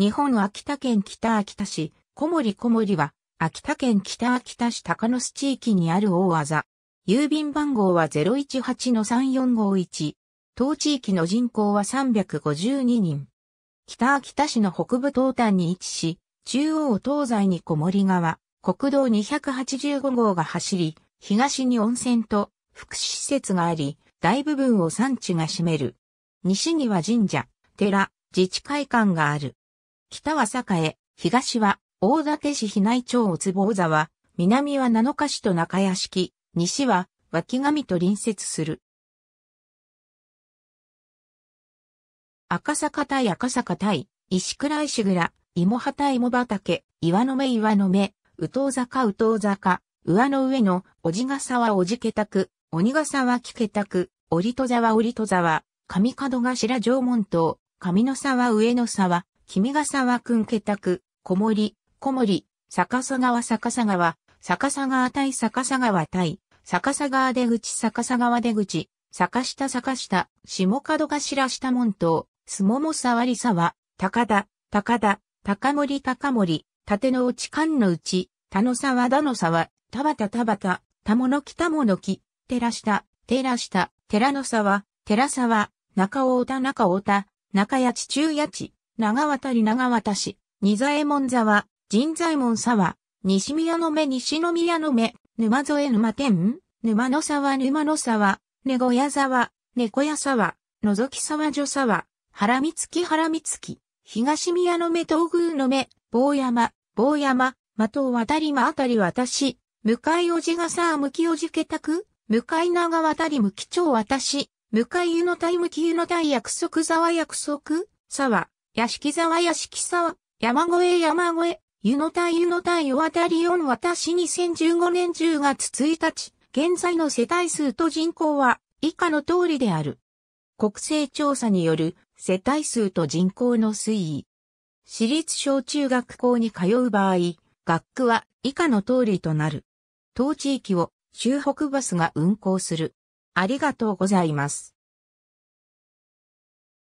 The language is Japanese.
日本秋田県北秋田市、小森小森は、秋田県北秋田市高野地域にある大技。郵便番号は018-3451。当地域の人口は352人。北秋田市の北部東端に位置し、中央東西に小森川、国道285号が走り、東に温泉と福祉施設があり、大部分を山地が占める。西には神社、寺、自治会館がある。北は栄、東は大館市比内町おつぼ坊沢、南は七日市と中屋敷、西は脇上と隣接する。赤坂対赤坂対、石倉石倉、芋畑芋畑、岩の目岩の目、宇う坂宇東坂、上の上の、おじがさはおじけたく、鬼がさはきけたく、折戸沢折戸沢、上門頭門島、上の沢上の沢、君ヶ沢くん家宅、小森、小森、逆さ川逆さ川、逆さ川対逆さ川対、逆さ川出口逆さ川出口、坂下坂下、下角頭下門頭、すももさわり沢、高田、高田、高森高森、縦の内間の内、田の沢田の沢、田畑田畑、田物木田物木、寺下、寺下、寺の沢、寺沢、中大田中大田、中八中八。長渡り長渡し、二左衛門沢、神左衛門沢、西宮の目西宮の目、沼添沼天、沼の沢沼の沢、猫屋沢、猫屋沢、のぞき沢女沢、原光月原つ月、東宮の目東宮の目、坊山、坊山、的渡り間あたり私、向かいおじがさあ向きおじけたく、向かい長渡り向き町私、向かい湯の体向き湯の体約束沢約束、沢、屋敷沢屋敷沢、山越え山越え、湯の田湯の田湯渡り渡私2015年10月1日、現在の世帯数と人口は以下の通りである。国勢調査による世帯数と人口の推移。私立小中学校に通う場合、学区は以下の通りとなる。当地域を州北バスが運行する。ありがとうございます。